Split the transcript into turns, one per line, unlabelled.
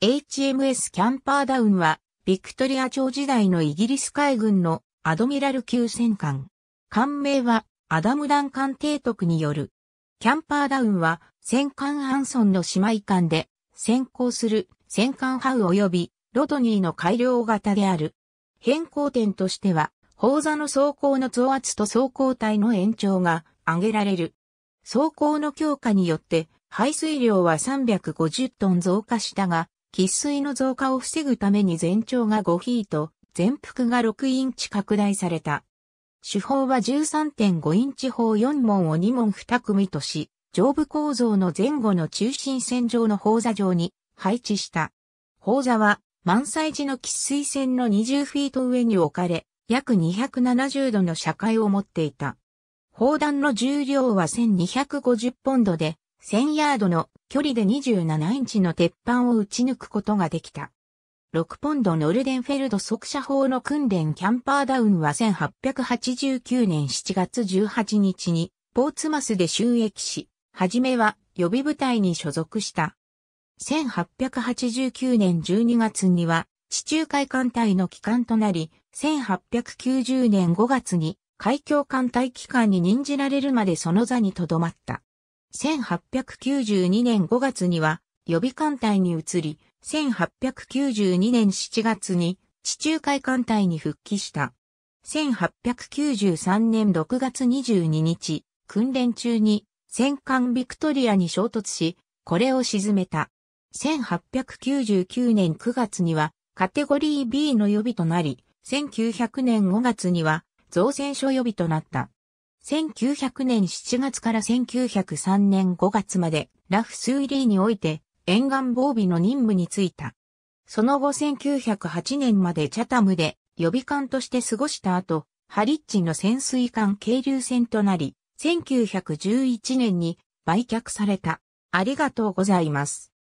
HMS キャンパーダウンは、ビクトリア朝時代のイギリス海軍のアドミラル級戦艦。艦名は、アダム・ダン艦提督による。キャンパーダウンは、戦艦ハンソンの姉妹艦で、先行する戦艦ハウ及び、ロトニーの改良型である。変更点としては、砲座の装甲の増圧と装甲体の延長が挙げられる。装甲の強化によって、排水量は350トン増加したが、喫水の増加を防ぐために全長が5フィート、全幅が6インチ拡大された。手法は13.5インチ砲4門を2門2組とし、上部構造の前後の中心線上の砲座上に配置した。砲座は満載時の喫水線の20フィート上に置かれ、約270度の車会を持っていた。砲弾の重量は1250ポンドで、1000ヤードの距離で27インチの鉄板を打ち抜くことができた。6ポンドノルデンフェルド速射砲の訓練キャンパーダウンは1889年7月18日にポーツマスで収益し、はじめは予備部隊に所属した。1889年12月には地中海艦隊の機関となり、1890年5月に海峡艦隊機関に任じられるまでその座に留まった。1892年5月には予備艦隊に移り、1892年7月に地中海艦隊に復帰した。1893年6月22日、訓練中に戦艦ビクトリアに衝突し、これを沈めた。1899年9月にはカテゴリー B の予備となり、1900年5月には造船所予備となった。1900年7月から1903年5月までラフスイリーにおいて沿岸防備の任務に就いた。その後1908年までチャタムで予備艦として過ごした後、ハリッチの潜水艦係留船となり、1911年に売却された。ありがとうございます。